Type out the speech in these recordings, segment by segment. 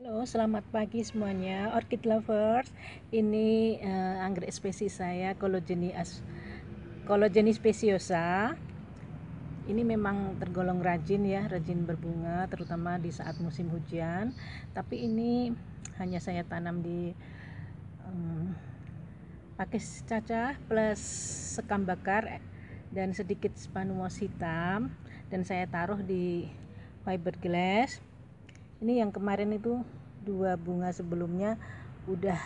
Halo, selamat pagi semuanya, orchid lovers. Ini uh, anggrek spesies saya, kologeni as speciosa. Ini memang tergolong rajin ya, rajin berbunga, terutama di saat musim hujan. Tapi ini hanya saya tanam di um, pakai cacah plus sekam bakar dan sedikit spanuos hitam dan saya taruh di fiberglass ini yang kemarin itu dua bunga sebelumnya udah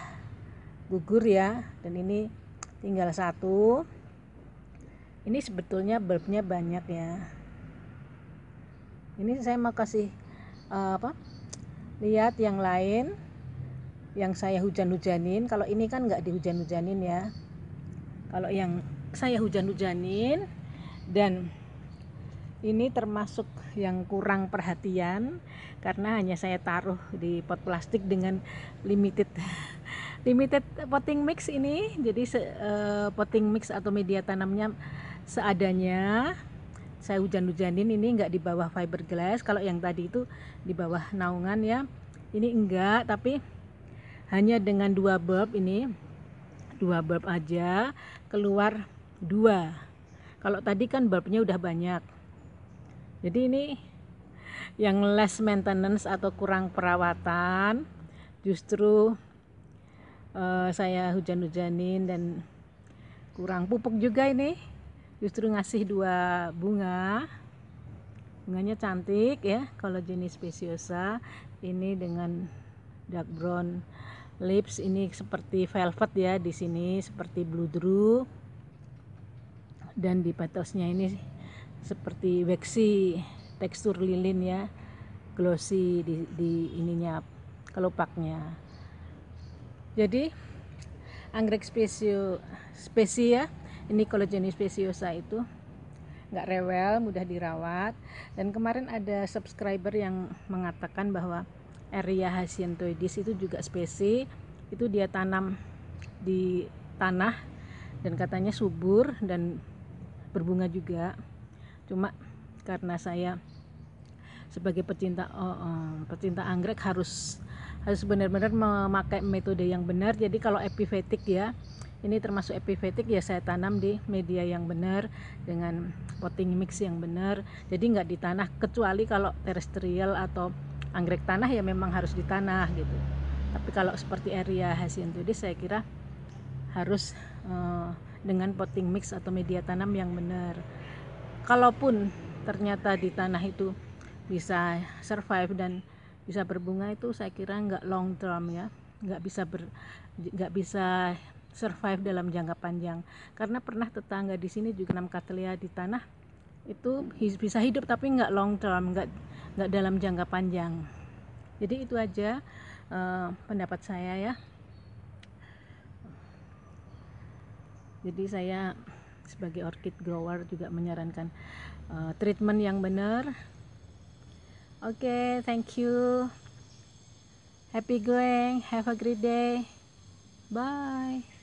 gugur ya dan ini tinggal satu ini sebetulnya bulbnya banyak ya ini saya mau kasih uh, apa lihat yang lain yang saya hujan-hujanin kalau ini kan nggak dihujan-hujanin ya kalau yang saya hujan-hujanin dan ini termasuk yang kurang perhatian karena hanya saya taruh di pot plastik dengan limited limited potting mix ini jadi se, uh, potting mix atau media tanamnya seadanya saya hujan-hujanin ini enggak di bawah fiberglass kalau yang tadi itu di bawah naungan ya ini enggak tapi hanya dengan dua bulb ini dua bulb aja keluar dua kalau tadi kan bulbnya udah banyak jadi ini yang less maintenance atau kurang perawatan justru uh, saya hujan-hujanin dan kurang pupuk juga ini justru ngasih dua bunga bunganya cantik ya kalau jenis speciosa ini dengan dark brown lips ini seperti velvet ya di sini seperti blue drew dan di petalsnya ini seperti waxy tekstur lilin ya glossy di, di ininya kelopaknya jadi anggrek spesio spesia ya, ini kalau jenis spesiosa itu nggak rewel mudah dirawat dan kemarin ada subscriber yang mengatakan bahwa area hasientoidis itu juga spesi itu dia tanam di tanah dan katanya subur dan berbunga juga cuma karena saya sebagai pecinta oh, oh, pecinta anggrek harus harus benar-benar memakai metode yang benar jadi kalau epifetik ya ini termasuk epifetik ya saya tanam di media yang benar dengan potting mix yang benar jadi nggak di tanah kecuali kalau terestrial atau anggrek tanah ya memang harus di tanah gitu tapi kalau seperti area itu saya kira harus uh, dengan potting mix atau media tanam yang benar kalaupun ternyata di tanah itu bisa survive dan bisa berbunga itu saya kira nggak long term ya nggak bisa ber nggak bisa survive dalam jangka panjang karena pernah tetangga di sini juga enam katelia di tanah itu bisa hidup tapi nggak long term nggak nggak dalam jangka panjang jadi itu aja uh, pendapat saya ya jadi saya sebagai orchid grower juga menyarankan uh, treatment yang benar oke okay, thank you happy going have a great day bye